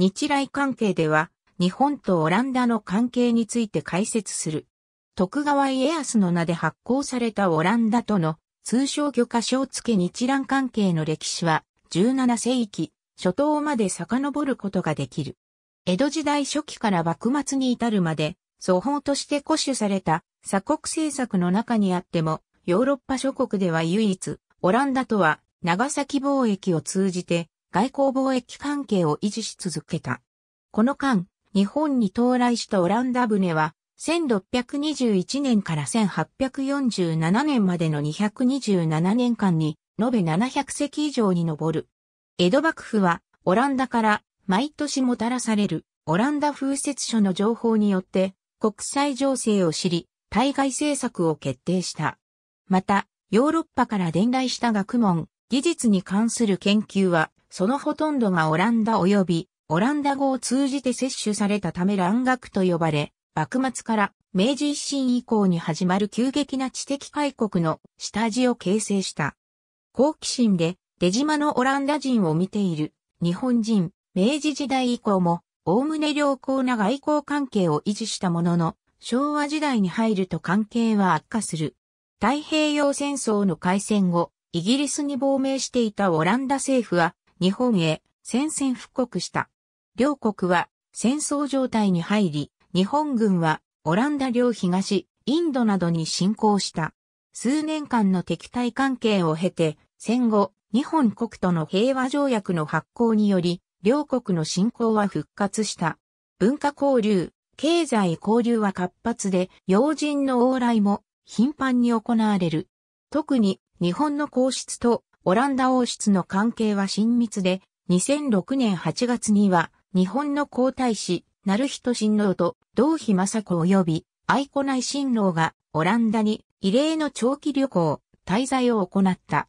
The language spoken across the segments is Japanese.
日来関係では、日本とオランダの関係について解説する。徳川家康の名で発行されたオランダとの通称許可証付日蘭関係の歴史は17世紀初頭まで遡ることができる。江戸時代初期から幕末に至るまで、祖法として固守された鎖国政策の中にあっても、ヨーロッパ諸国では唯一、オランダとは長崎貿易を通じて外交貿易関係を維持し続けた。この間、日本に到来したオランダ船は、1621年から1847年までの227年間に、延べ700隻以上に上る。江戸幕府は、オランダから毎年もたらされる、オランダ風雪書の情報によって、国際情勢を知り、対外政策を決定した。また、ヨーロッパから伝来した学問、技術に関する研究は、そのほとんどがオランダ及びオランダ語を通じて摂取されたため蘭学と呼ばれ、幕末から明治維新以降に始まる急激な知的開国の下地を形成した。好奇心で出島のオランダ人を見ている日本人、明治時代以降も、おおむね良好な外交関係を維持したものの、昭和時代に入ると関係は悪化する。太平洋戦争の開戦後、イギリスに亡命していたオランダ政府は、日本へ宣戦布告した。両国は戦争状態に入り、日本軍はオランダ領東、インドなどに侵攻した。数年間の敵対関係を経て、戦後、日本国との平和条約の発行により、両国の侵攻は復活した。文化交流、経済交流は活発で、要人の往来も頻繁に行われる。特に日本の皇室とオランダ王室の関係は親密で、2006年8月には、日本の皇太子、成人親王と、同妃雅子及び、愛子内親王が、オランダに、異例の長期旅行、滞在を行った。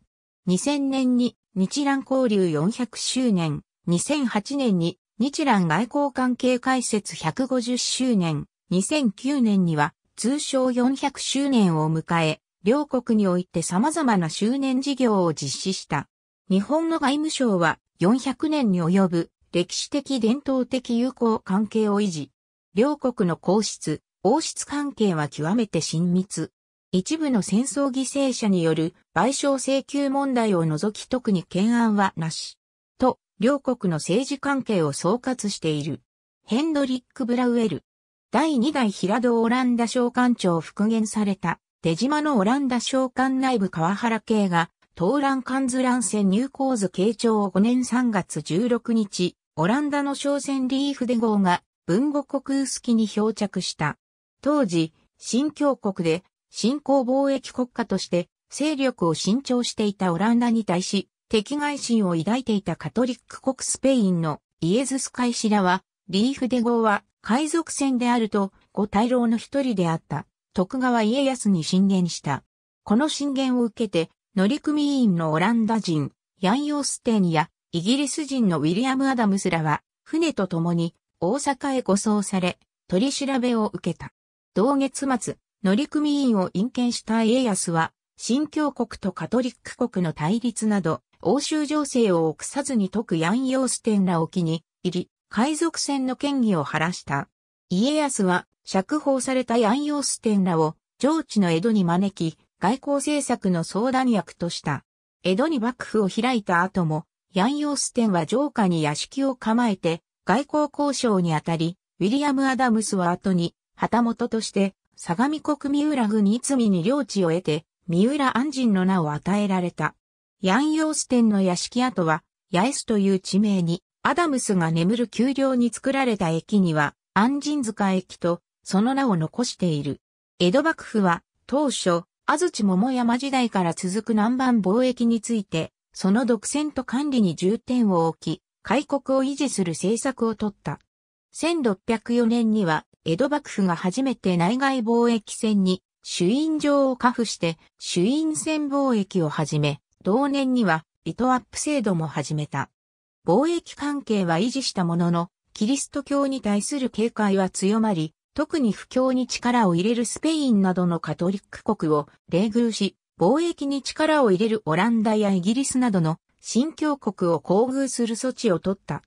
2000年に、日蘭交流400周年、2008年に、日蘭外交関係開設150周年、2009年には、通称400周年を迎え、両国において様々な周年事業を実施した。日本の外務省は400年に及ぶ歴史的伝統的友好関係を維持。両国の皇室、王室関係は極めて親密。一部の戦争犠牲者による賠償請求問題を除き特に懸案はなし。と、両国の政治関係を総括している。ヘンドリック・ブラウエル。第2代平戸オランダ商館長復元された出島のオランダ商館内部川原系が、東蘭関図蘭船入港図慶長5年3月16日、オランダの商船リーフデ号が、文語国薄木に漂着した。当時、新教国で、新興貿易国家として、勢力を伸長していたオランダに対し、敵外心を抱いていたカトリック国スペインのイエズス会士らは、リーフデ号は海賊船であると、ご大老の一人であった。徳川家康に進言した。この進言を受けて、乗組員のオランダ人、ヤン・ヨーステーンや、イギリス人のウィリアム・アダムスらは、船と共に大阪へ護送され、取り調べを受けた。同月末、乗組員を引見した家康は、新教国とカトリック国の対立など、欧州情勢を臆さずに解くヤン・ヨーステンらを機に入り、海賊船の権威を晴らした。家康は釈放されたヤン・ヨーステンらを上智の江戸に招き、外交政策の相談役とした。江戸に幕府を開いた後も、ヤン・ヨーステンは城下に屋敷を構えて、外交交渉にあたり、ウィリアム・アダムスは後に、旗本として、相模国三浦郡逸見に領地を得て、三浦安人の名を与えられた。ヤン・ヨーステンの屋敷跡は、八重洲という地名に、アダムスが眠る丘陵に作られた駅には、安人塚駅とその名を残している。江戸幕府は、当初、安土桃山時代から続く南蛮貿易について、その独占と管理に重点を置き、開国を維持する政策を取った。1604年には、江戸幕府が初めて内外貿易船に朱印状を加付して朱印船貿易を始め、同年にはリトアップ制度も始めた。貿易関係は維持したものの、キリスト教に対する警戒は強まり、特に不況に力を入れるスペインなどのカトリック国を礼遇し、貿易に力を入れるオランダやイギリスなどの新教国を厚遇する措置を取った。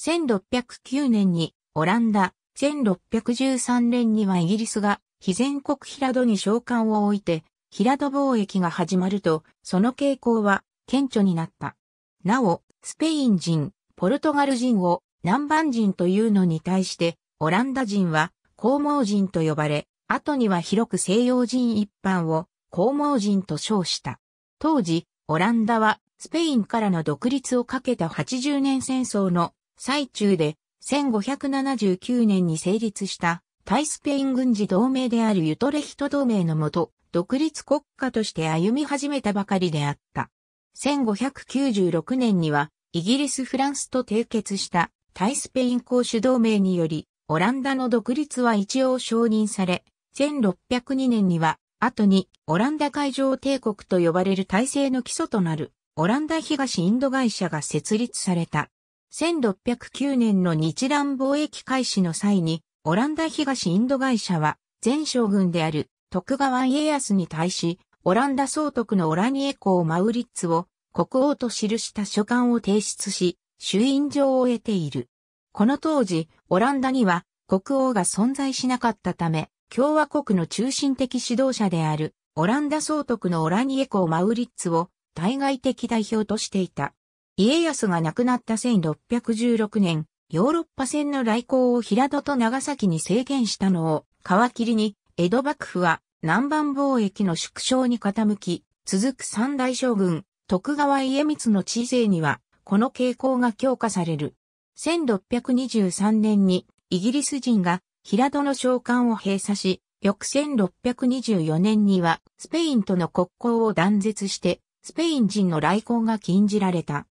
1609年にオランダ、1613年にはイギリスが非全国平戸に召喚を置いて、平戸貿易が始まると、その傾向は顕著になった。なお、スペイン人、ポルトガル人を南蛮人というのに対して、オランダ人は公毛人と呼ばれ、後には広く西洋人一般を公毛人と称した。当時、オランダはスペインからの独立をかけた80年戦争の最中で1579年に成立した対スペイン軍事同盟であるユトレヒト同盟のもと独立国家として歩み始めたばかりであった。1596年にはイギリス・フランスと締結した対スペイン公主同盟によりオランダの独立は一応承認され、1602年には、後にオランダ海上帝国と呼ばれる体制の基礎となる、オランダ東インド会社が設立された。1609年の日蘭貿易開始の際に、オランダ東インド会社は、前将軍である徳川家康に対し、オランダ総督のオラニエコー・マウリッツを国王と記した書簡を提出し、主印状を得ている。この当時、オランダには国王が存在しなかったため、共和国の中心的指導者である、オランダ総督のオラニエコー・マウリッツを対外的代表としていた。家康が亡くなった1616年、ヨーロッパ戦の来航を平戸と長崎に制限したのを皮切りに、江戸幕府は南蛮貿易の縮小に傾き、続く三大将軍、徳川家光の知性には、この傾向が強化される。1623年にイギリス人が平戸の召喚を閉鎖し、翌1624年にはスペインとの国交を断絶してスペイン人の来航が禁じられた。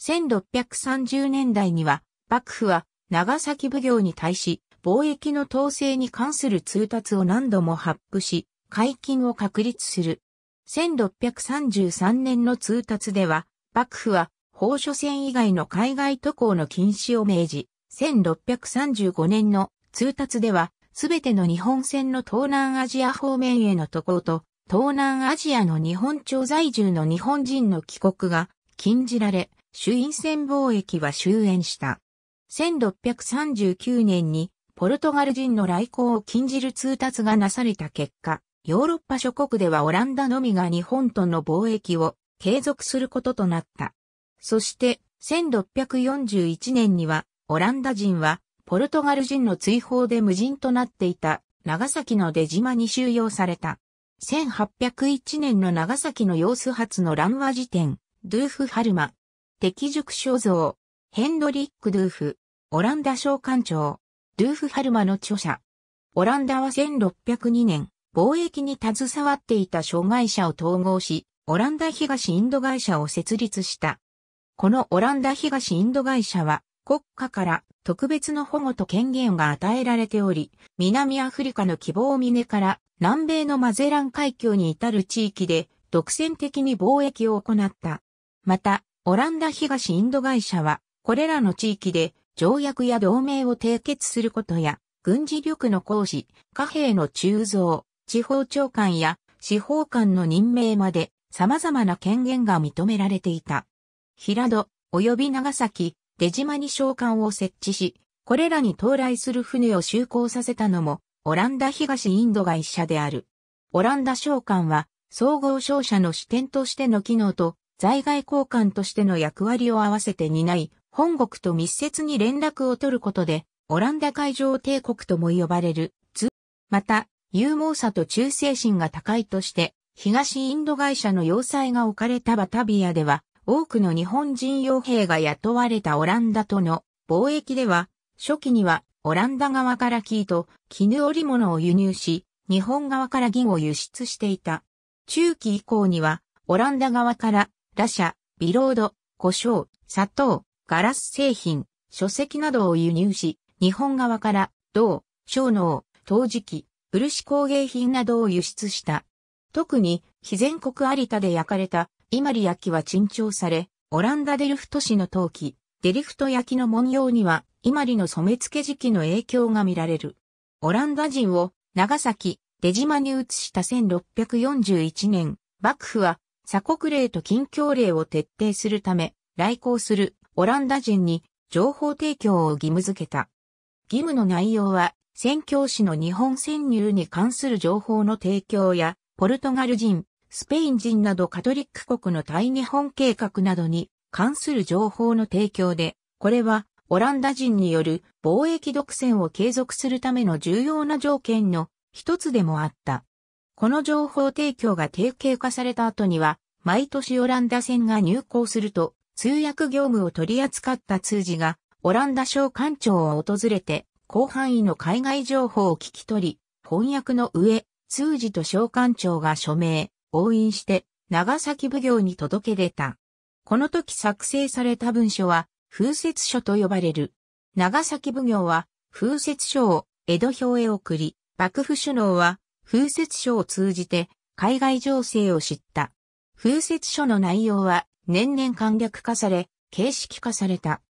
1630年代には幕府は長崎奉行に対し貿易の統制に関する通達を何度も発布し、解禁を確立する。1633年の通達では、幕府は放射線以外の海外渡航の禁止を命じ、1635年の通達では、すべての日本船の東南アジア方面への渡航と、東南アジアの日本町在住の日本人の帰国が禁じられ、主因船貿易は終焉した。1639年にポルトガル人の来航を禁じる通達がなされた結果、ヨーロッパ諸国ではオランダのみが日本との貿易を継続することとなった。そして、1641年には、オランダ人は、ポルトガル人の追放で無人となっていた、長崎の出島に収容された。1801年の長崎の様子発の乱話辞典、ドゥーフ・ハルマ、敵塾肖像、ヘンドリック・ドゥーフ、オランダ商館長、ドゥーフ・ハルマの著者。オランダは1602年、貿易に携わっていた障害者を統合し、オランダ東インド会社を設立した。このオランダ東インド会社は国家から特別の保護と権限が与えられており、南アフリカの希望峰から南米のマゼラン海峡に至る地域で独占的に貿易を行った。また、オランダ東インド会社は、これらの地域で条約や同盟を締結することや、軍事力の行使、貨幣の鋳造、地方長官や司法官の任命まで様々な権限が認められていた。平戸、及び長崎、出島に商館を設置し、これらに到来する船を就航させたのも、オランダ東インドが一社である。オランダ商館は、総合商社の支店としての機能と、在外交換としての役割を合わせて担い、本国と密接に連絡を取ることで、オランダ海上帝国とも呼ばれる、また、勇猛さと忠誠心が高いとして、東インド会社の要塞が置かれたバタビアでは、多くの日本人傭兵が雇われたオランダとの貿易では、初期にはオランダ側から木と絹織物を輸入し、日本側から銀を輸出していた。中期以降には、オランダ側から、ラシャ、ビロード、胡椒、砂糖、ガラス製品、書籍などを輸入し、日本側から、銅、小脳、陶磁器、漆工芸品などを輸出した。特に、非全国有田で焼かれたイマリ焼きは珍重され、オランダデルフト市の陶器、デリフト焼きの文様には、イマリの染付時期の影響が見られる。オランダ人を長崎、出島に移した1641年、幕府は鎖国令と禁教令を徹底するため、来航するオランダ人に情報提供を義務付けた。義務の内容は、宣教師の日本潜入に関する情報の提供や、ポルトガル人、スペイン人などカトリック国の対日本計画などに関する情報の提供で、これはオランダ人による貿易独占を継続するための重要な条件の一つでもあった。この情報提供が定型化された後には、毎年オランダ船が入港すると、通訳業務を取り扱った通事が、オランダ省官庁を訪れて、広範囲の海外情報を聞き取り、翻訳の上、通事と省官庁が署名、応印して長崎奉行に届け出た。この時作成された文書は風雪書と呼ばれる。長崎奉行は風雪書を江戸表へ送り、幕府首脳は風雪書を通じて海外情勢を知った。風雪書の内容は年々簡略化され、形式化された。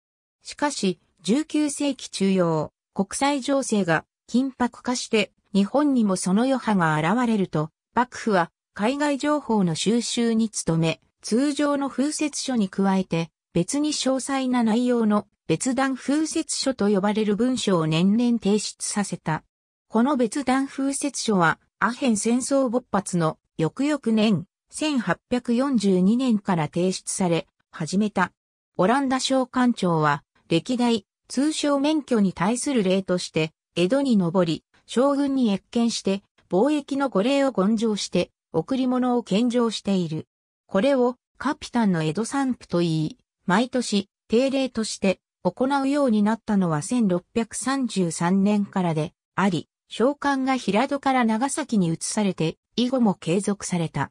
しかし、19世紀中央、国際情勢が緊迫化して日本にもその余波が現れると、幕府は海外情報の収集に努め、通常の風雪書に加えて、別に詳細な内容の別段風雪書と呼ばれる文書を年々提出させた。この別段風雪書は、アヘン戦争勃発の翌々年、1842年から提出され、始めた。オランダ商館長は、歴代、通商免許に対する例として、江戸に上り、将軍に謁見して、貿易の御礼を根上して、贈り物を献上している。これをカピタンの江戸散布と言い、毎年定例として行うようになったのは1633年からであり、召喚が平戸から長崎に移されて、以後も継続された。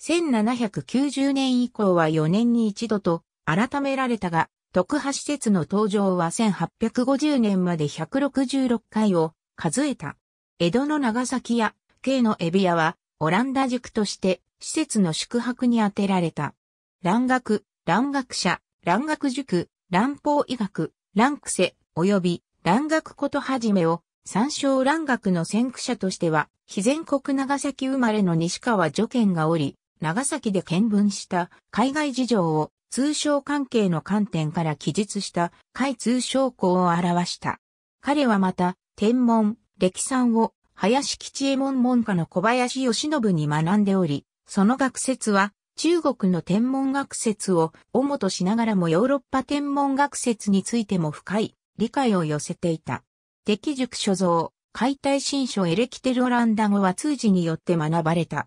1790年以降は4年に一度と改められたが、特派施設の登場は1850年まで166回を数えた。江戸の長崎や、京のエビ屋はオランダ塾として施設の宿泊に充てられた。蘭学、蘭学者、蘭学塾、蘭法医学、蘭癖、及び蘭学ことはじめを参照蘭学の先駆者としては、非全国長崎生まれの西川助賢がおり、長崎で見聞した海外事情を通商関係の観点から記述した海通商校を表した。彼はまた、天文、歴産を林吉右衛門門下の小林義信に学んでおり、その学説は、中国の天文学説を主としながらもヨーロッパ天文学説についても深い理解を寄せていた。敵塾所蔵、解体新書エレキテルオランダ語は通詞によって学ばれた。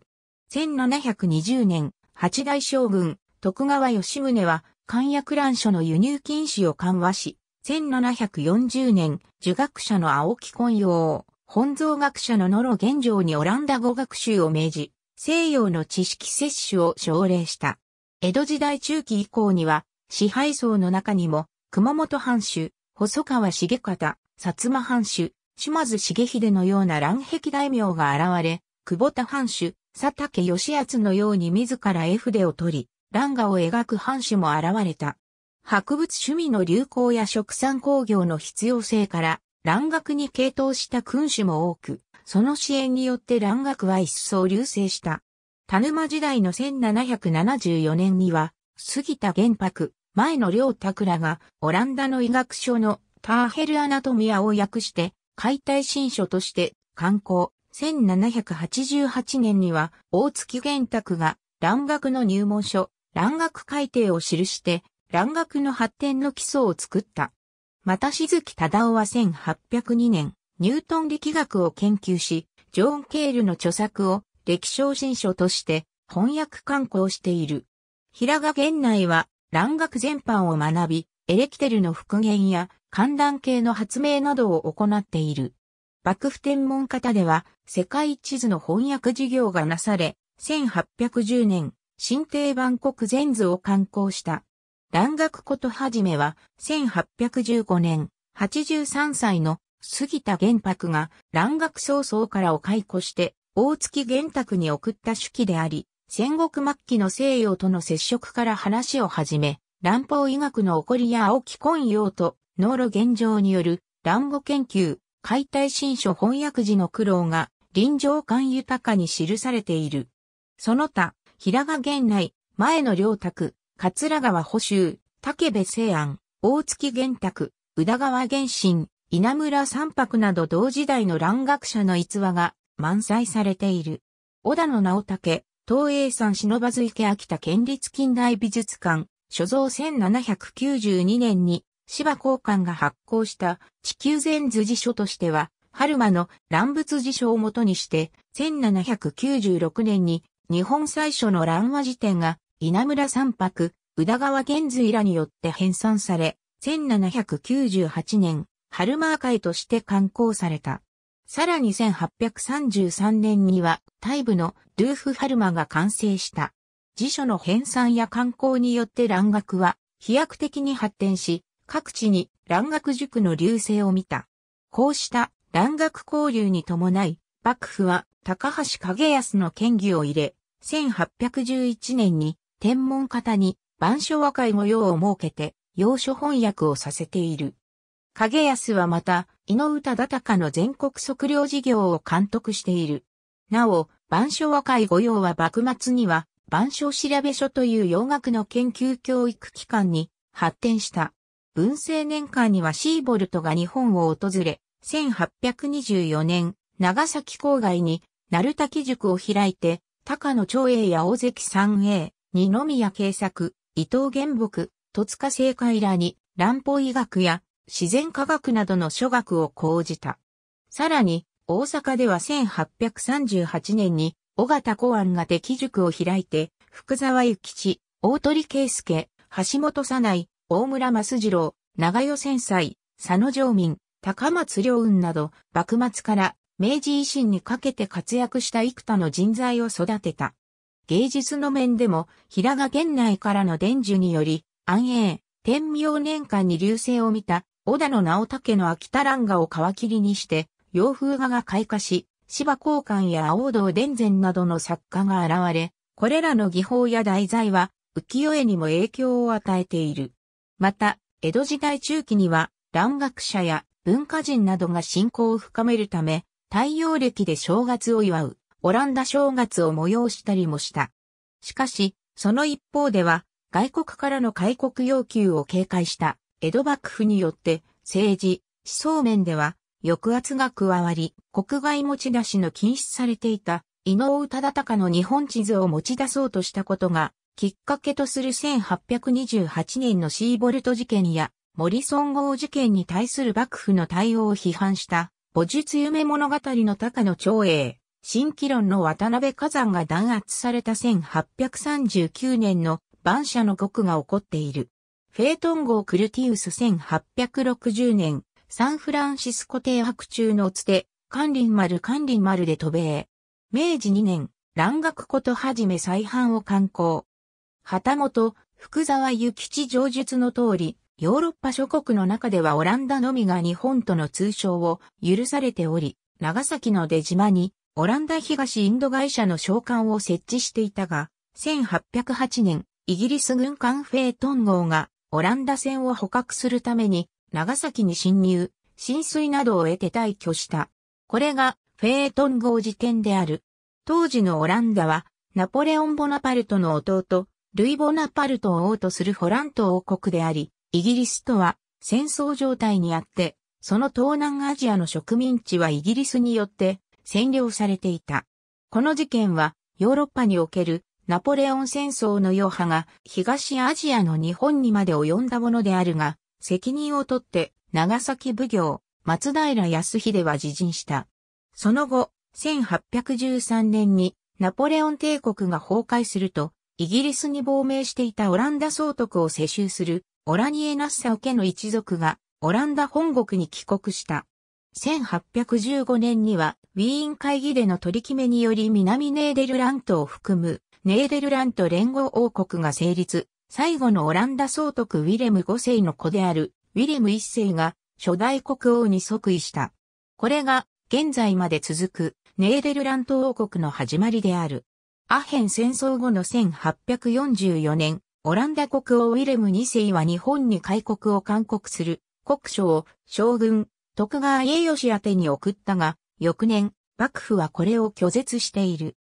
1720年、八大将軍、徳川吉宗は、漢薬乱書の輸入禁止を緩和し、1740年、儒学者の青木根陽、本蔵学者の野呂玄奘にオランダ語学習を命じ、西洋の知識摂取を奨励した。江戸時代中期以降には、支配層の中にも、熊本藩主、細川重方、薩摩藩主、島津重秀のような乱壁大名が現れ、久保田藩主、佐竹義厚のように自ら絵筆を取り、乱画を描く藩主も現れた。博物趣味の流行や食産工業の必要性から、蘭学に傾倒した君主も多く、その支援によって蘭学は一層流星した。田沼時代の1774年には、杉田玄白、前の両拓らが、オランダの医学書のターヘルアナトミアを訳して、解体新書として刊行。1788年には、大月玄卓が、蘭学の入門書、蘭学改定を記して、蘭学の発展の基礎を作った。また静木忠夫は1802年、ニュートン力学を研究し、ジョーン・ケールの著作を歴小新書として翻訳刊行している。平賀源内は、蘭学全般を学び、エレキテルの復元や観覧系の発明などを行っている。幕府天文方では世界地図の翻訳事業がなされ、1810年、新定版国全図を刊行した。蘭学ことはじめは、1815年、83歳の杉田玄白が蘭学曹操からを解雇して、大月玄卓に送った手記であり、戦国末期の西洋との接触から話を始め、蘭方医学の起こりや青木根陽と、脳路現状による蘭語研究、解体新書翻訳時の苦労が、臨場感豊かに記されている。その他、平賀源内、前の良卓、桂川補修、武部西安、大月玄卓、宇田川玄心、稲村三白など同時代の蘭学者の逸話が満載されている。小田野直武、東映山忍ばず池秋田県立近代美術館、所蔵1792年に芝公館が発行した地球全図辞書としては、春馬の乱物辞書をもとにして、1796年に日本最初の乱和辞典が稲村三白、宇田川玄瑞らによって編纂され、1798年、春マー会として刊行された。さらに1833年には、大部のルーフ・ハルマが完成した。辞書の編纂や刊行によって蘭学は飛躍的に発展し、各地に蘭学塾の流星を見た。こうした蘭学交流に伴い、幕府は高橋景康の権議を入れ、1811年に天文方に版書和解御用を設けて、要所翻訳をさせている。影安はまた、井上忠敬の全国測量事業を監督している。なお、版書和解御用は幕末には、版書調べ書という洋学の研究教育機関に発展した。文政年間にはシーボルトが日本を訪れ、1824年、長崎郊外に、鳴滝塾を開いて、高野長英や大関三英、二宮慶作、伊藤玄木、戸塚正解らに、乱歩医学や自然科学などの諸学を講じた。さらに、大阪では1838年に、尾形小安が敵塾を開いて、福沢諭吉、大鳥圭介、橋本さない、大村益次郎、長代千歳、佐野城民、高松良雲など、幕末から明治維新にかけて活躍した幾多の人材を育てた。芸術の面でも、平賀県内からの伝授により、安永、天明年間に流星を見た、織田の直武の秋田蘭画を皮切りにして、洋風画が開花し、芝交換や青道伝前などの作家が現れ、これらの技法や題材は、浮世絵にも影響を与えている。また、江戸時代中期には、蘭学者や文化人などが信仰を深めるため、太陽暦で正月を祝う。オランダ正月を催したりもした。しかし、その一方では、外国からの開国要求を警戒した江戸幕府によって政治、思想面では抑圧が加わり、国外持ち出しの禁止されていた伊能忠敬の日本地図を持ち出そうとしたことがきっかけとする1828年のシーボルト事件やモリソン号事件に対する幕府の対応を批判した母術夢物語の高野長英。新規論の渡辺火山が弾圧された1839年の晩舎の国が起こっている。フェートン号クルティウス1860年、サンフランシスコ停泊中のつて、カンカン丸ンマ丸で渡米。明治2年、蘭学ことはじめ再販を刊行。旗本、福沢諭吉上述の通り、ヨーロッパ諸国の中ではオランダのみが日本との通称を許されており、長崎の出島にオランダ東インド会社の召喚を設置していたが、1808年、イギリス軍艦フェイトン号がオランダ船を捕獲するために長崎に侵入、浸水などを得て退去した。これがフェイトン号辞典である。当時のオランダはナポレオン・ボナパルトの弟、ルイ・ボナパルトを王とするホラント王国であり、イギリスとは戦争状態にあって、その東南アジアの植民地はイギリスによって占領されていた。この事件はヨーロッパにおけるナポレオン戦争の余波が東アジアの日本にまで及んだものであるが、責任を取って長崎奉行松平康秀は自陣した。その後、1813年にナポレオン帝国が崩壊すると、イギリスに亡命していたオランダ総督を世襲するオラニエ・ナッサオ家の一族がオランダ本国に帰国した。1815年には、ウィーン会議での取り決めにより南ネーデルラントを含む、ネーデルラント連合王国が成立、最後のオランダ総督ウィレム5世の子である、ウィレム1世が、初代国王に即位した。これが、現在まで続く、ネーデルラント王国の始まりである。アヘン戦争後の1844年、オランダ国王ウィレム2世は日本に開国を勧告する、国書を将軍、徳川家義宛に送ったが、翌年、幕府はこれを拒絶している。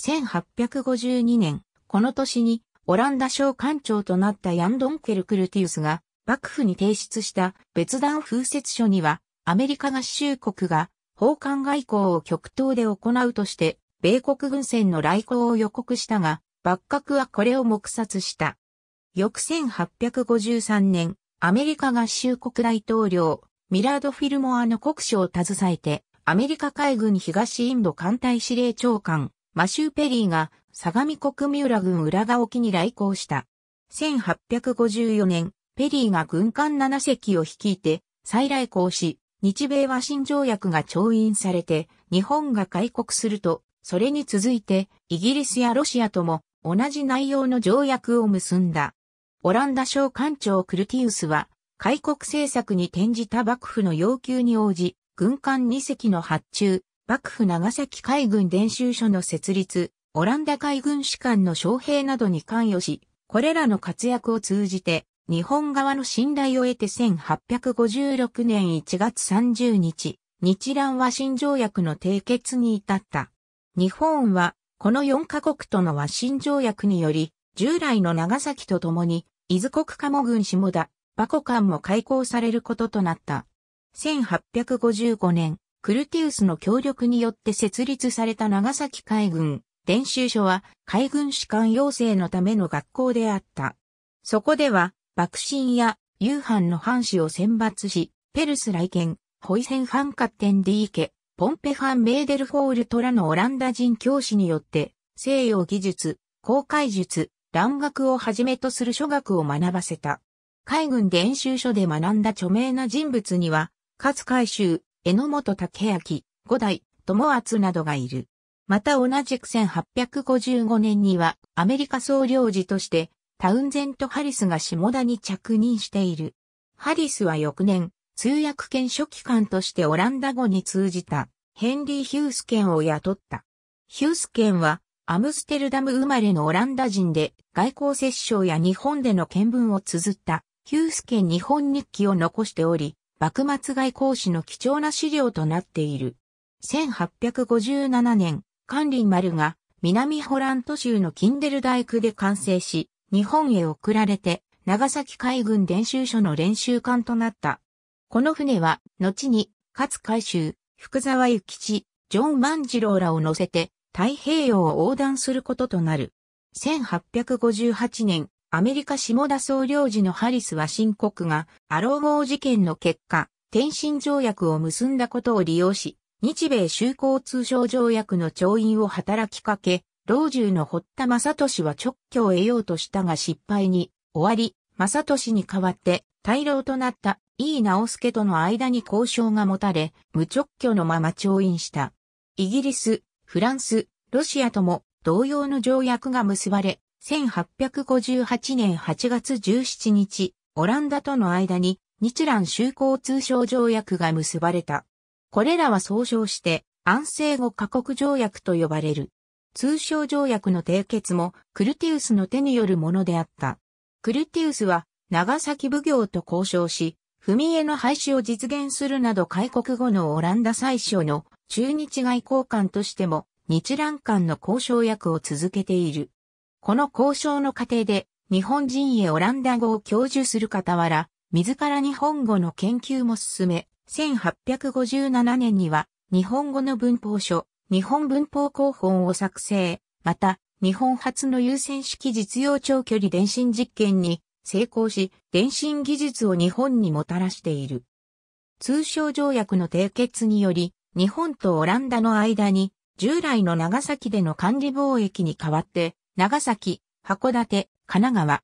1852年、この年に、オランダ省官庁となったヤンドンケル・クルティウスが、幕府に提出した別段風説書には、アメリカ合衆国が、奉還外交を極東で行うとして、米国軍船の来航を予告したが、幕閣はこれを黙殺した。翌1853年、アメリカ合衆国大統領、ミラード・フィルモアの国書を携えて、アメリカ海軍東インド艦隊司令長官、マシュー・ペリーが、相模国三浦軍浦賀沖に来航した。1854年、ペリーが軍艦7隻を率いて、再来航し、日米和親条約が調印されて、日本が開国すると、それに続いて、イギリスやロシアとも、同じ内容の条約を結んだ。オランダ省艦長クルティウスは、開国政策に転じた幕府の要求に応じ、軍艦2隻の発注、幕府長崎海軍伝習所の設立、オランダ海軍士官の招聘などに関与し、これらの活躍を通じて、日本側の信頼を得て1856年1月30日、日蘭和親条約の締結に至った。日本は、この4カ国との和親条約により、従来の長崎と共に、伊豆国鴨軍下田、バコ館も開港されることとなった。1855年、クルティウスの協力によって設立された長崎海軍練習所は海軍士官養成のための学校であった。そこでは、爆心や夕飯の藩士を選抜し、ペルス来県、ホイセンファンカッテンディーケ、ポンペファン・メーデルフォールトラのオランダ人教師によって、西洋技術、航海術、蘭学をはじめとする諸学を学ばせた。海軍伝習所で学んだ著名な人物には、勝海舟、榎本武明、五代、友厚などがいる。また同じく1855年にはアメリカ総領事としてタウンゼント・ハリスが下田に着任している。ハリスは翌年、通訳兼書記官としてオランダ語に通じたヘンリー・ヒュースケンを雇った。ヒュースケンはアムステルダム生まれのオランダ人で外交折衝や日本での見聞を綴ったヒュースケ日本日記を残しており、幕末外交史の貴重な資料となっている。1857年、管理丸が南ホラント州のキンデル大区で完成し、日本へ送られて、長崎海軍練習所の練習艦となった。この船は、後に、勝海舟、福沢諭吉、ジョン万次郎らを乗せて、太平洋を横断することとなる。1858年、アメリカ下田総領事のハリスは申告がアロー号事件の結果、天津条約を結んだことを利用し、日米修好通商条約の調印を働きかけ、老中の堀田正俊は直挙を得ようとしたが失敗に終わり、正俊に代わって大老となった井伊直輔との間に交渉が持たれ、無直挙のまま調印した。イギリス、フランス、ロシアとも同様の条約が結ばれ、1858年8月17日、オランダとの間に日蘭修好通商条約が結ばれた。これらは総称して安政後過国条約と呼ばれる。通商条約の締結もクルティウスの手によるものであった。クルティウスは長崎奉行と交渉し、踏み絵の廃止を実現するなど開国後のオランダ最初の中日外交官としても日蘭間の交渉役を続けている。この交渉の過程で、日本人へオランダ語を教授する傍ら、自ら日本語の研究も進め、1857年には、日本語の文法書、日本文法広報を作成、また、日本初の優先式実用長距離電信実験に成功し、電信技術を日本にもたらしている。通商条約の締結により、日本とオランダの間に、従来の長崎での管理貿易に代わって、長崎、函館、神奈川、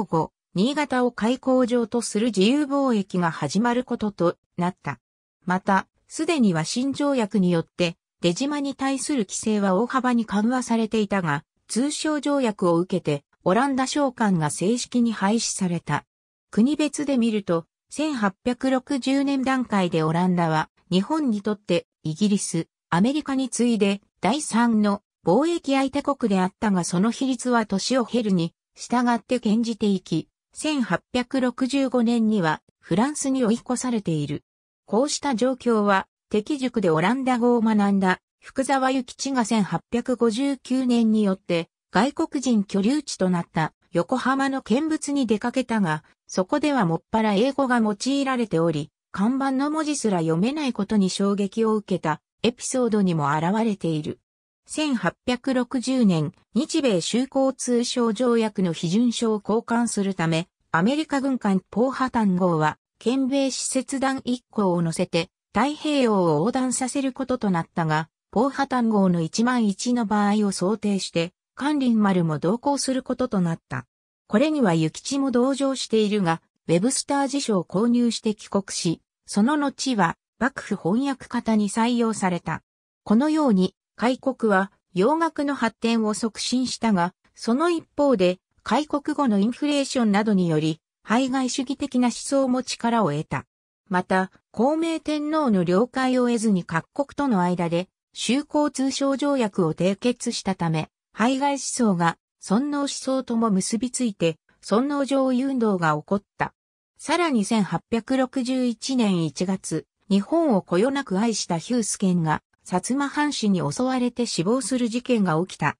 兵庫、新潟を開港場とする自由貿易が始まることとなった。また、すでには新条約によって、出島に対する規制は大幅に緩和されていたが、通商条約を受けて、オランダ商館が正式に廃止された。国別で見ると、1860年段階でオランダは、日本にとって、イギリス、アメリカに次いで、第3の貿易相手国であったがその比率は年を経るに従って減じていき、1865年にはフランスに追い越されている。こうした状況は、敵塾でオランダ語を学んだ福沢諭吉が1859年によって外国人居留地となった横浜の見物に出かけたが、そこではもっぱら英語が用いられており、看板の文字すら読めないことに衝撃を受けたエピソードにも現れている。1860年、日米修好通商条約の批准書を交換するため、アメリカ軍艦ポーハタン号は、県米施設団一行を乗せて、太平洋を横断させることとなったが、ポーハタン号の1万1の場合を想定して、関林丸も同行することとなった。これには諭吉も同乗しているが、ウェブスター辞書を購入して帰国し、その後は幕府翻訳方に採用された。このように開国は洋楽の発展を促進したが、その一方で、開国後のインフレーションなどにより、排外主義的な思想も力を得た。また、孔明天皇の了解を得ずに各国との間で、修好通商条約を締結したため、排外思想が尊皇思想とも結びついて、尊皇上位運動が起こった。さらに1861年1月、日本をこよなく愛したヒュースケンが、薩摩藩士に襲われて死亡する事件が起きた。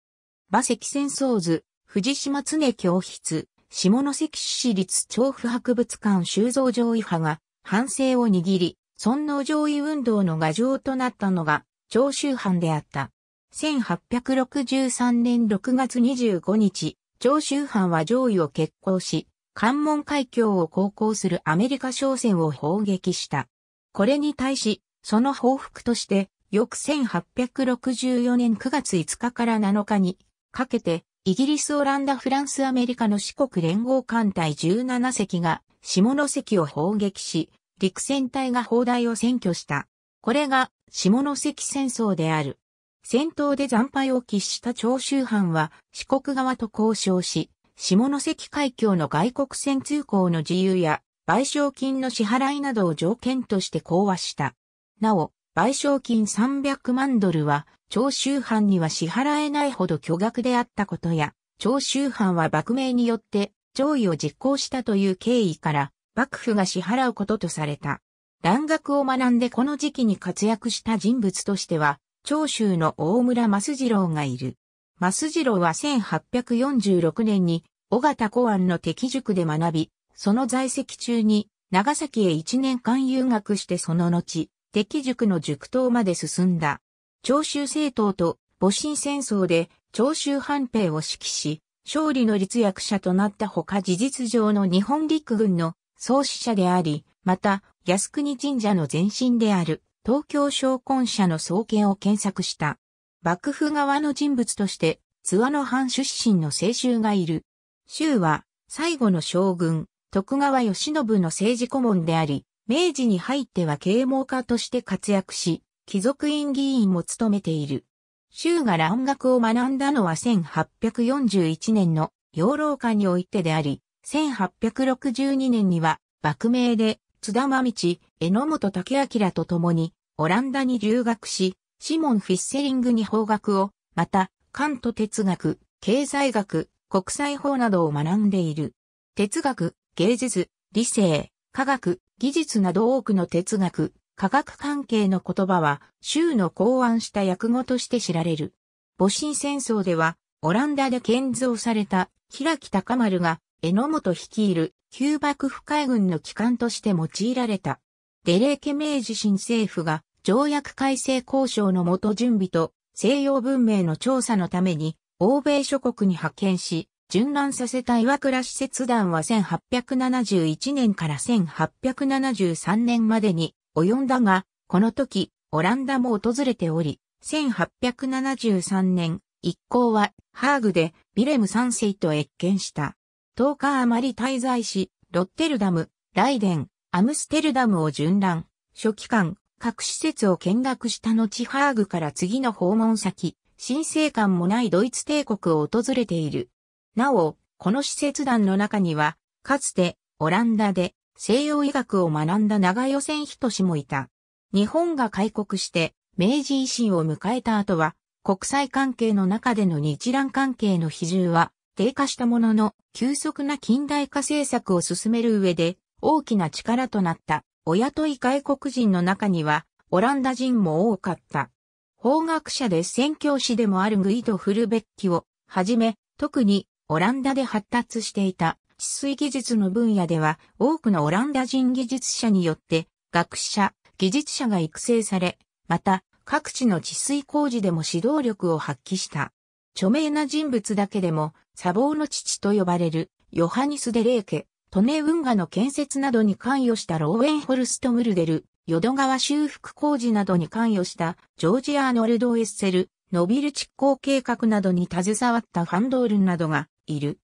馬石戦争図、藤島常教筆、下関市立調布博物館修造上位派が、反省を握り、尊皇上位運動の牙城となったのが、長州藩であった。1863年6月25日、長州藩は上位を決行し、関門海峡を航行するアメリカ商船を砲撃した。これに対し、その報復として、翌1864年9月5日から7日にかけて、イギリス、オランダ、フランス、アメリカの四国連合艦隊17隻が下関を砲撃し、陸戦隊が砲台を占拠した。これが下関戦争である。戦闘で惨敗を喫した長州藩は四国側と交渉し、下関海峡の外国船通行の自由や賠償金の支払いなどを条件として講和した。なお、賠償金300万ドルは、徴収犯には支払えないほど巨額であったことや、徴収犯は幕名によって、上位を実行したという経緯から、幕府が支払うこととされた。蘭学を学んでこの時期に活躍した人物としては、長州の大村益次郎がいる。益次郎は1846年に、尾形考安の敵塾で学び、その在籍中に、長崎へ1年間遊学してその後、敵塾の塾頭まで進んだ。長州政党と戊辰戦争で長州藩兵を指揮し、勝利の立役者となったほか事実上の日本陸軍の創始者であり、また、靖国神社の前身である東京商魂社の創建を検索した。幕府側の人物として、津和野藩出身の清州がいる。州は、最後の将軍、徳川慶喜の政治顧問であり、明治に入っては啓蒙家として活躍し、貴族院議員も務めている。州が蘭学を学んだのは1841年の養老館においてであり、1862年には、幕名で、津田真道、榎本武明と共に、オランダに留学し、シモン・フィッセリングに法学を、また、関東哲学、経済学、国際法などを学んでいる。哲学、芸術、理性、科学、技術など多くの哲学、科学関係の言葉は、州の考案した訳語として知られる。戊辰戦争では、オランダで建造された、平木隆丸が、榎本率いる、旧幕府海軍の機関として用いられた。デレーケ明治新政府が、条約改正交渉の元準備と、西洋文明の調査のために、欧米諸国に派遣し、巡覧させた岩倉使節団は1871年から1873年までに及んだが、この時、オランダも訪れており、1873年、一行は、ハーグで、ビレム3世と越見した。10日余り滞在し、ロッテルダム、ライデン、アムステルダムを巡覧、初期間、各施設を見学した後ハーグから次の訪問先、新生館もないドイツ帝国を訪れている。なお、この施設団の中には、かつてオランダで西洋医学を学んだ長与千人氏もいた。日本が開国して明治維新を迎えた後は、国際関係の中での日蘭関係の比重は低下したものの、急速な近代化政策を進める上で大きな力となったお雇い外国人の中にはオランダ人も多かった。法学者で宣教師でもあるグイド・フルベッキをはじめ、特にオランダで発達していた治水技術の分野では多くのオランダ人技術者によって学者、技術者が育成され、また各地の治水工事でも指導力を発揮した。著名な人物だけでも、砂防の父と呼ばれるヨハニス・デレーケ、トネ運河の建設などに関与したローウェンホルスト・ムルデル、淀川修復工事などに関与したジョージ・アーノルド・エッセル、ノビル蓄行計画などに携わったファンドールンなどがいる。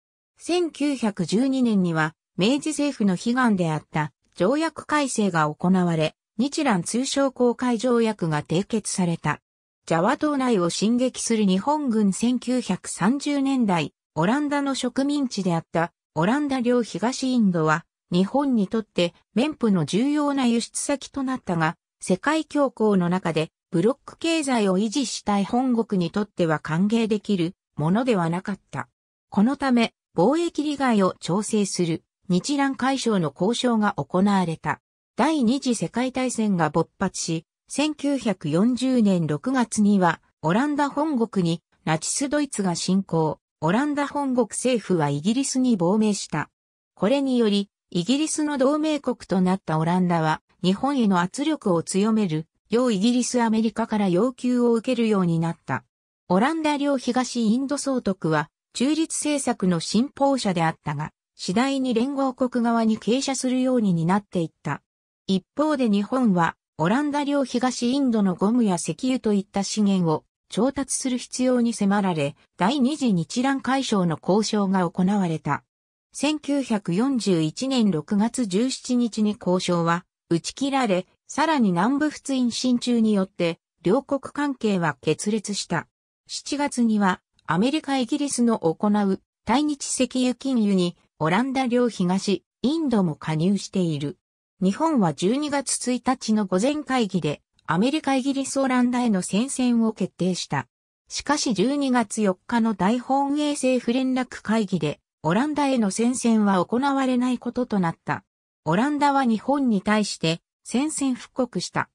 1912年には、明治政府の悲願であった条約改正が行われ、日蘭通商公開条約が締結された。ジャワ島内を進撃する日本軍1930年代、オランダの植民地であったオランダ領東インドは、日本にとって綿布の重要な輸出先となったが、世界恐慌の中でブロック経済を維持したい本国にとっては歓迎できるものではなかった。このため、貿易利害を調整する日蘭解消の交渉が行われた。第二次世界大戦が勃発し、1940年6月にはオランダ本国にナチスドイツが侵攻、オランダ本国政府はイギリスに亡命した。これにより、イギリスの同盟国となったオランダは、日本への圧力を強める、要イギリスアメリカから要求を受けるようになった。オランダ領東インド総督は、中立政策の信奉者であったが、次第に連合国側に傾斜するように担っていった。一方で日本は、オランダ領東インドのゴムや石油といった資源を調達する必要に迫られ、第二次日蘭海省の交渉が行われた。1941年6月17日に交渉は打ち切られ、さらに南部仏印進中によって両国関係は決裂した。7月にはアメリカ・イギリスの行う対日石油金融にオランダ領東、インドも加入している。日本は12月1日の午前会議でアメリカ・イギリス・オランダへの宣戦を決定した。しかし12月4日の大本営政府連絡会議でオランダへの宣戦は行われないこととなった。オランダは日本に対して宣戦布告した。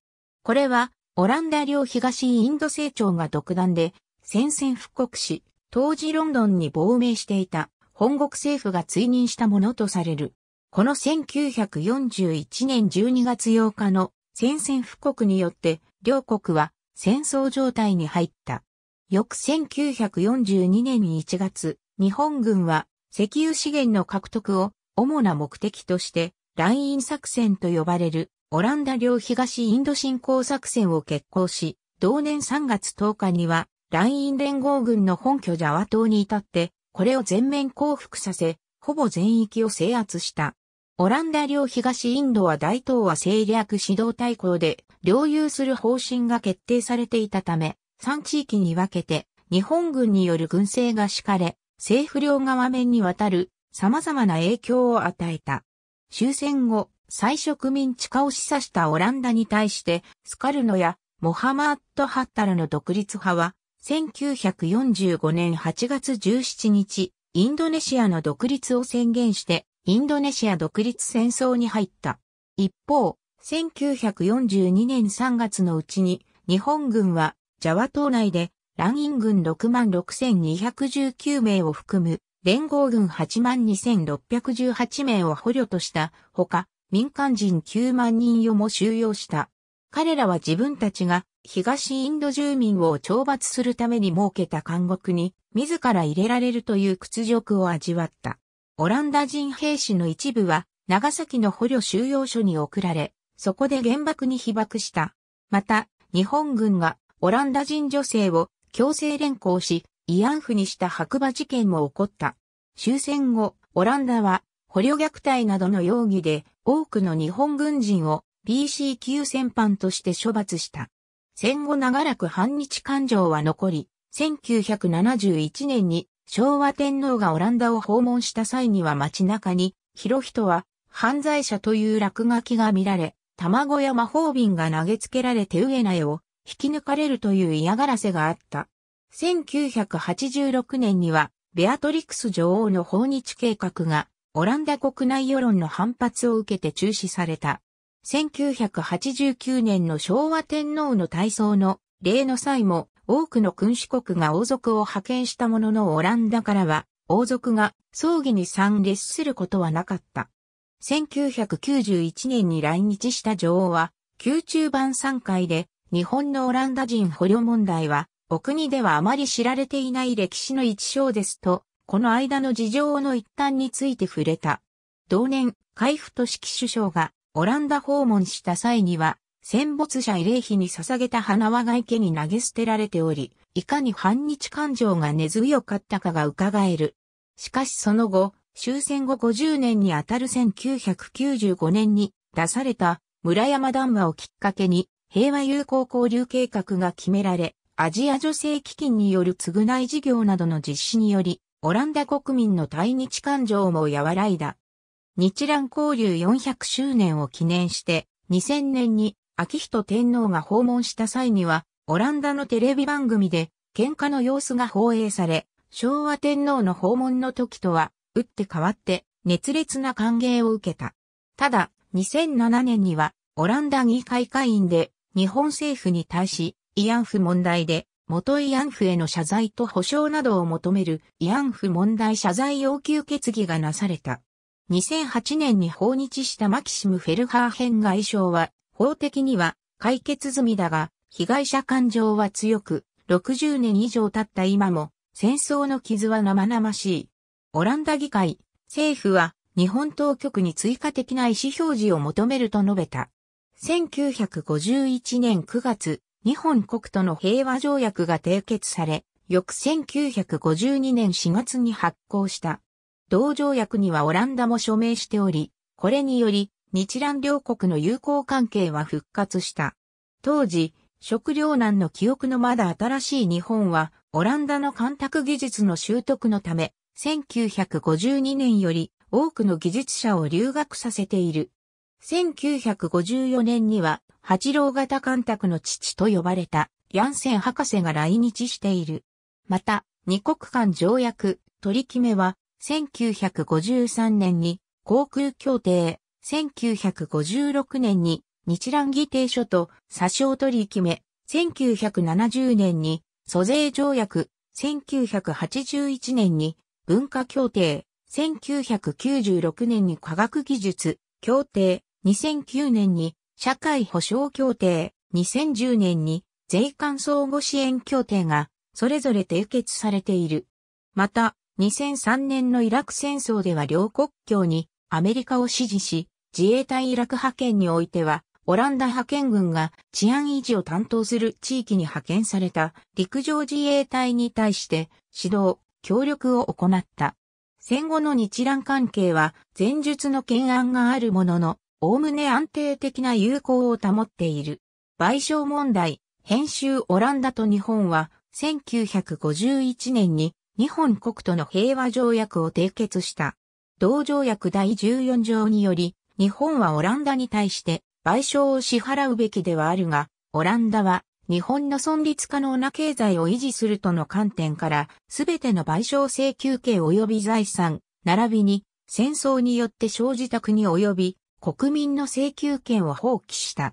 これはオランダ領東インド政庁が独断で戦線復刻し、当時ロンドンに亡命していた本国政府が追認したものとされる。この1941年12月8日の戦線復刻によって両国は戦争状態に入った。翌1942年1月、日本軍は石油資源の獲得を主な目的としてライン作戦と呼ばれるオランダ領東インド侵攻作戦を決行し、同年3月10日にはイン連合軍の本拠ジャワ島に至って、これを全面降伏させ、ほぼ全域を制圧した。オランダ領東インドは大東亜政略指導大綱で領有する方針が決定されていたため、3地域に分けて日本軍による軍政が敷かれ、政府領側面にわたる様々な影響を与えた。終戦後、最植民地化を示唆したオランダに対して、スカルノやモハマーット・ハッタルの独立派は、1945年8月17日、インドネシアの独立を宣言して、インドネシア独立戦争に入った。一方、1942年3月のうちに、日本軍は、ジャワ島内で、ランイン軍66,219名を含む、連合軍82,618名を捕虜とした、ほか、民間人9万人をも収容した。彼らは自分たちが東インド住民を懲罰するために設けた監獄に、自ら入れられるという屈辱を味わった。オランダ人兵士の一部は、長崎の捕虜収容所に送られ、そこで原爆に被爆した。また、日本軍がオランダ人女性を強制連行し、慰安婦にした白馬事件も起こった。終戦後、オランダは捕虜虐待などの容疑で多くの日本軍人を BC 級戦犯として処罰した。戦後長らく反日感情は残り、1971年に昭和天皇がオランダを訪問した際には街中に、広人は犯罪者という落書きが見られ、卵や魔法瓶が投げつけられて上苗を引き抜かれるという嫌がらせがあった。1986年には、ベアトリクス女王の訪日計画が、オランダ国内世論の反発を受けて中止された。1989年の昭和天皇の体操の例の際も多くの君主国が王族を派遣したもののオランダからは王族が葬儀に参列することはなかった。1991年に来日した女王は宮中版3回で日本のオランダ人捕虜問題はお国ではあまり知られていない歴史の一章ですと、この間の事情の一端について触れた。同年、海部都市首相がオランダ訪問した際には、戦没者慰霊碑に捧げた花輪が池に投げ捨てられており、いかに反日感情が根強かったかが伺える。しかしその後、終戦後50年にあたる1995年に出された村山談話をきっかけに平和友好交流計画が決められ、アジア女性基金による償い事業などの実施により、オランダ国民の対日感情も和らいだ。日蘭交流400周年を記念して2000年に秋人天皇が訪問した際にはオランダのテレビ番組で喧嘩の様子が放映され昭和天皇の訪問の時とは打って変わって熱烈な歓迎を受けた。ただ2007年にはオランダ議会会員で日本政府に対し慰安婦問題で元慰安婦への謝罪と保障などを求める慰安婦問題謝罪要求決議がなされた。2008年に訪日したマキシム・フェルハーヘン外相は、法的には解決済みだが、被害者感情は強く、60年以上経った今も、戦争の傷は生々しい。オランダ議会、政府は、日本当局に追加的な意思表示を求めると述べた。1951年9月、日本国との平和条約が締結され、翌1952年4月に発行した。同条約にはオランダも署名しており、これにより、日蘭両国の友好関係は復活した。当時、食糧難の記憶のまだ新しい日本は、オランダの干拓技術の習得のため、1952年より多くの技術者を留学させている。1954年には、八郎型干拓の父と呼ばれたヤンセン博士が来日している。また、二国間条約取り決めは1953年に航空協定、1956年に日蘭議定書と差し取り決め、1970年に租税条約、1981年に文化協定、1996年に科学技術協定、2009年に社会保障協定、2010年に税関相互支援協定がそれぞれ締結されている。また、2003年のイラク戦争では両国境にアメリカを支持し、自衛隊イラク派遣においては、オランダ派遣軍が治安維持を担当する地域に派遣された陸上自衛隊に対して指導、協力を行った。戦後の日蘭関係は前述の懸案があるものの、おおむね安定的な友好を保っている。賠償問題、編集オランダと日本は1951年に日本国との平和条約を締結した。同条約第14条により、日本はオランダに対して賠償を支払うべきではあるが、オランダは日本の存立可能な経済を維持するとの観点から、すべての賠償請求権及び財産、並びに戦争によって生じた国及び国民の請求権を放棄した。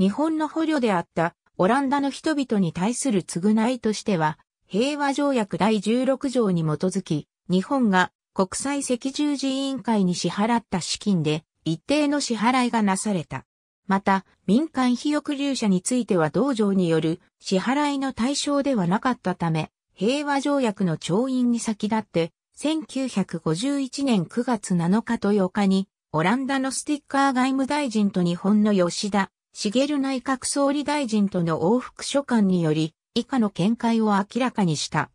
日本の捕虜であったオランダの人々に対する償いとしては、平和条約第16条に基づき、日本が国際赤十字委員会に支払った資金で一定の支払いがなされた。また、民間非抑留者については道場による支払いの対象ではなかったため、平和条約の調印に先立って、1951年9月7日と8日に、オランダのスティッカー外務大臣と日本の吉田、茂内閣総理大臣との往復書簡により、以下の見解を明らかにした。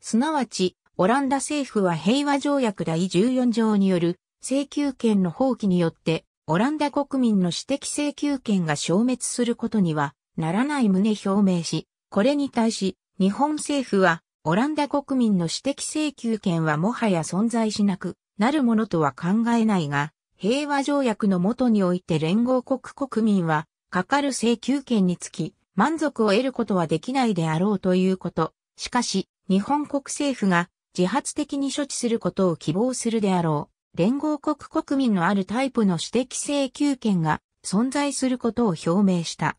すなわち、オランダ政府は平和条約第14条による請求権の放棄によって、オランダ国民の私的請求権が消滅することにはならない旨表明し、これに対し、日本政府は、オランダ国民の私的請求権はもはや存在しなくなるものとは考えないが、平和条約のもとにおいて連合国国民は、かかる請求権につき、満足を得ることはできないであろうということ。しかし、日本国政府が自発的に処置することを希望するであろう。連合国国民のあるタイプの私的請求権が存在することを表明した。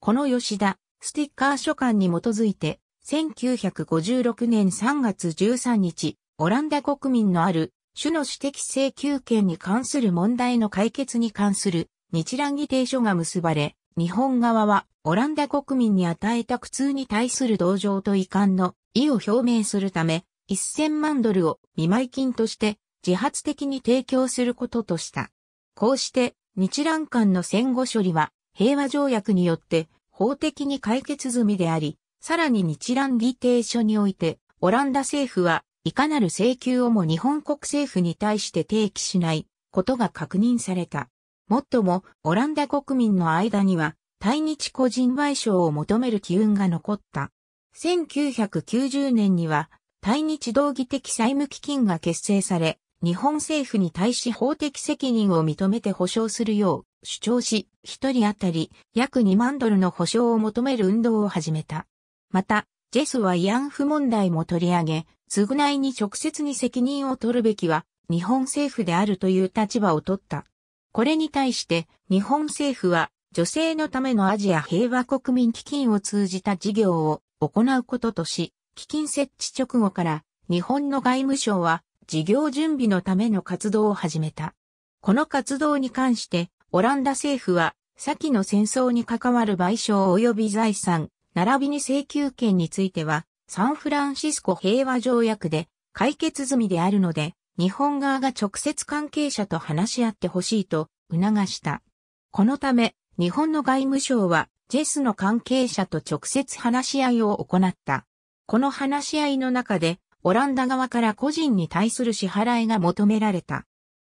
この吉田、スティッカー書簡に基づいて、1956年3月13日、オランダ国民のある種の私的請求権に関する問題の解決に関する日蘭議定書が結ばれ、日本側はオランダ国民に与えた苦痛に対する同情と遺憾の意を表明するため、1000万ドルを見舞金として自発的に提供することとした。こうして日蘭間の戦後処理は平和条約によって法的に解決済みであり、さらに日蘭議定書においてオランダ政府はいかなる請求をも日本国政府に対して提起しないことが確認された。もっとも、オランダ国民の間には、対日個人賠償を求める機運が残った。1990年には、対日道義的債務基金が結成され、日本政府に対し法的責任を認めて保障するよう主張し、一人当たり約2万ドルの保障を求める運動を始めた。また、ジェスは慰安婦問題も取り上げ、償いに直接に責任を取るべきは日本政府であるという立場を取った。これに対して日本政府は女性のためのアジア平和国民基金を通じた事業を行うこととし、基金設置直後から日本の外務省は事業準備のための活動を始めた。この活動に関してオランダ政府は先の戦争に関わる賠償及び財産、並びに請求権についてはサンフランシスコ平和条約で解決済みであるので、日本側が直接関係者と話し合ってほしいと促した。このため、日本の外務省は、ジェスの関係者と直接話し合いを行った。この話し合いの中で、オランダ側から個人に対する支払いが求められた。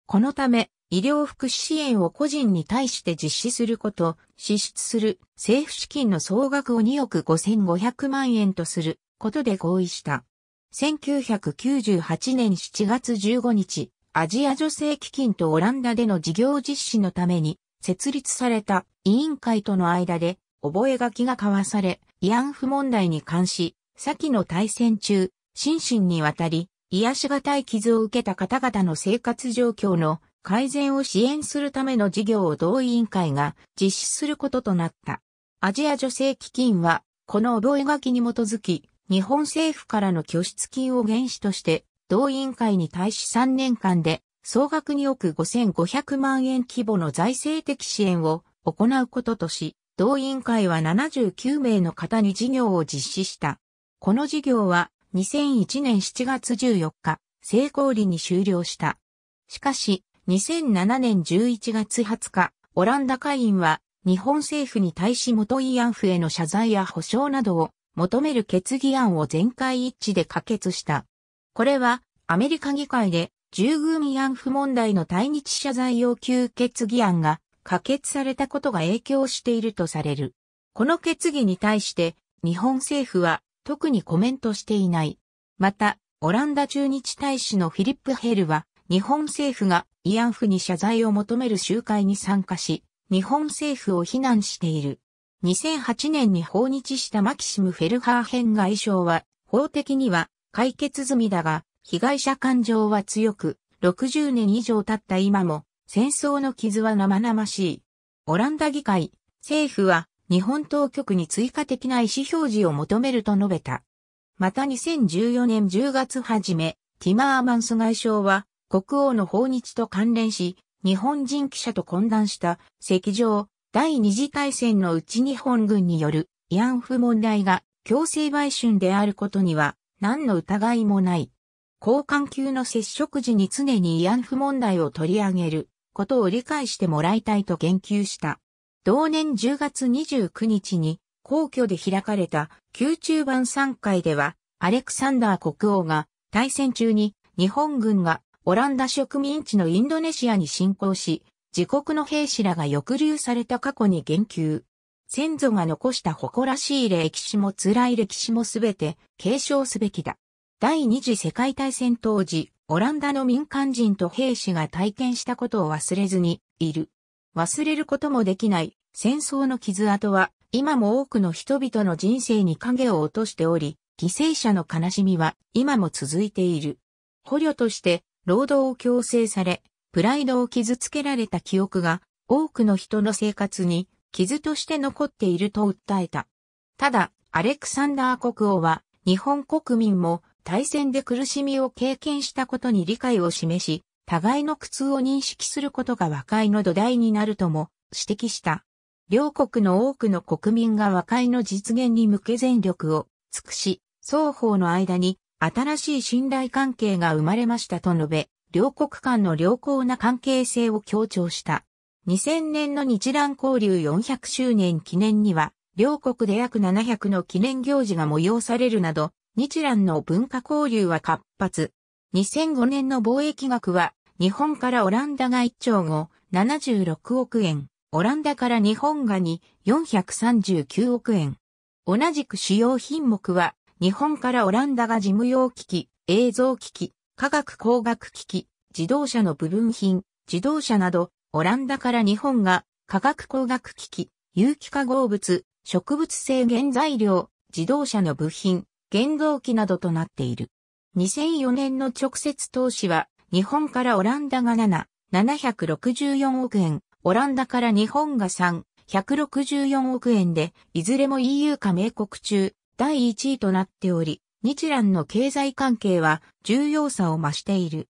このため、医療福祉支援を個人に対して実施すること、支出する政府資金の総額を2億5500万円とすることで合意した。1998年7月15日、アジア女性基金とオランダでの事業実施のために設立された委員会との間で覚書が交わされ、慰安婦問題に関し、先の対戦中、心身にわたり、癒しがたい傷を受けた方々の生活状況の改善を支援するための事業を同委員会が実施することとなった。アジア女性基金は、この覚書に基づき、日本政府からの拠出金を原資として、同委員会に対し3年間で、総額2億5500万円規模の財政的支援を行うこととし、同委員会は79名の方に事業を実施した。この事業は2001年7月14日、成功裏に終了した。しかし、2007年11月20日、オランダ会員は日本政府に対し元慰安婦への謝罪や保障などを求める決議案を全会一致で可決した。これはアメリカ議会で従軍慰安婦問題の対日謝罪要求決議案が可決されたことが影響しているとされる。この決議に対して日本政府は特にコメントしていない。また、オランダ駐日大使のフィリップ・ヘルは日本政府が慰安婦に謝罪を求める集会に参加し、日本政府を非難している。2008年に訪日したマキシム・フェルハーヘン外相は、法的には解決済みだが、被害者感情は強く、60年以上経った今も、戦争の傷は生々しい。オランダ議会、政府は、日本当局に追加的な意思表示を求めると述べた。また2014年10月初め、ティマーマンス外相は、国王の訪日と関連し、日本人記者と懇談した、席上、第二次大戦のうち日本軍による慰安婦問題が強制売春であることには何の疑いもない。交換級の接触時に常に慰安婦問題を取り上げることを理解してもらいたいと言及した。同年10月29日に皇居で開かれた宮中晩参会ではアレクサンダー国王が大戦中に日本軍がオランダ植民地のインドネシアに侵攻し自国の兵士らが抑留された過去に言及。先祖が残した誇らしい歴史も辛い歴史もすべて継承すべきだ。第二次世界大戦当時、オランダの民間人と兵士が体験したことを忘れずにいる。忘れることもできない戦争の傷跡は今も多くの人々の人生に影を落としており、犠牲者の悲しみは今も続いている。捕虜として労働を強制され、プライドを傷つけられた記憶が多くの人の生活に傷として残っていると訴えた。ただ、アレクサンダー国王は日本国民も対戦で苦しみを経験したことに理解を示し、互いの苦痛を認識することが和解の土台になるとも指摘した。両国の多くの国民が和解の実現に向け全力を尽くし、双方の間に新しい信頼関係が生まれましたと述べ、両国間の良好な関係性を強調した。2000年の日蘭交流400周年記念には、両国で約700の記念行事が催されるなど、日蘭の文化交流は活発。2005年の貿易額は、日本からオランダが1兆後、76億円、オランダから日本が2、439億円。同じく主要品目は、日本からオランダが事務用機器、映像機器、科学工学機器、自動車の部分品、自動車など、オランダから日本が科学工学機器、有機化合物、植物性原材料、自動車の部品、原動機などとなっている。2004年の直接投資は、日本からオランダが7、764億円、オランダから日本が3、164億円で、いずれも EU 加盟国中、第1位となっており、日蘭の経済関係は重要さを増している。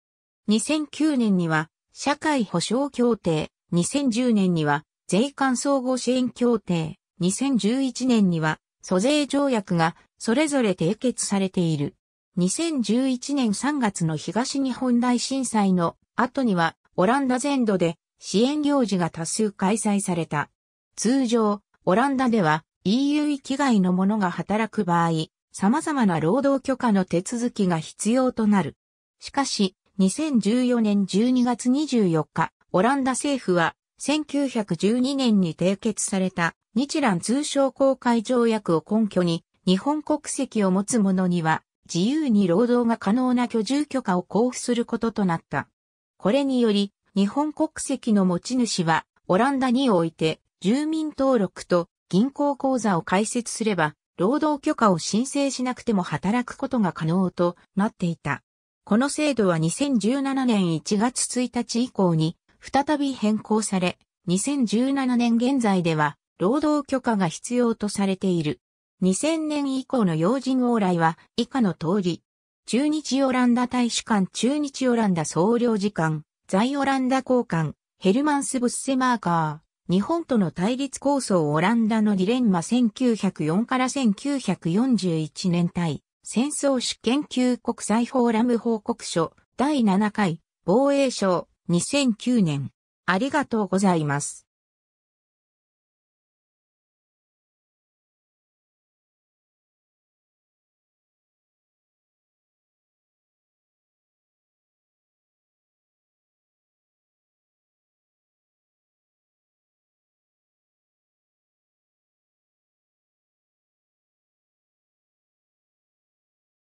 2009年には社会保障協定、2010年には税関総合支援協定、2011年には租税条約がそれぞれ締結されている。2011年3月の東日本大震災の後にはオランダ全土で支援行事が多数開催された。通常、オランダでは EU 域外のものが働く場合、様々な労働許可の手続きが必要となる。しかし、2014年12月24日、オランダ政府は、1912年に締結された日蘭通商公開条約を根拠に、日本国籍を持つ者には、自由に労働が可能な居住許可を交付することとなった。これにより、日本国籍の持ち主は、オランダにおいて、住民登録と銀行口座を開設すれば、労働許可を申請しなくても働くことが可能となっていた。この制度は2017年1月1日以降に再び変更され、2017年現在では労働許可が必要とされている。2000年以降の要人往来は以下の通り、中日オランダ大使館、中日オランダ総領事館、在オランダ交換、ヘルマンス・ブッセマーカー、日本との対立構想オランダのディレンマ1904から1941年対戦争史研究国際フォーラム報告書第7回防衛省2009年ありがとうございます。